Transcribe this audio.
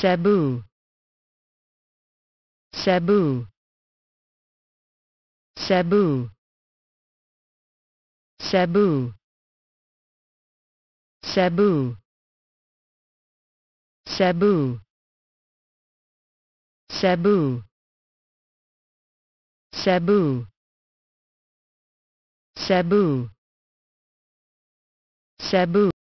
Cebu Cebu Cebu Cebu Cebu Cebu Cebu Cebu Cebu Cebu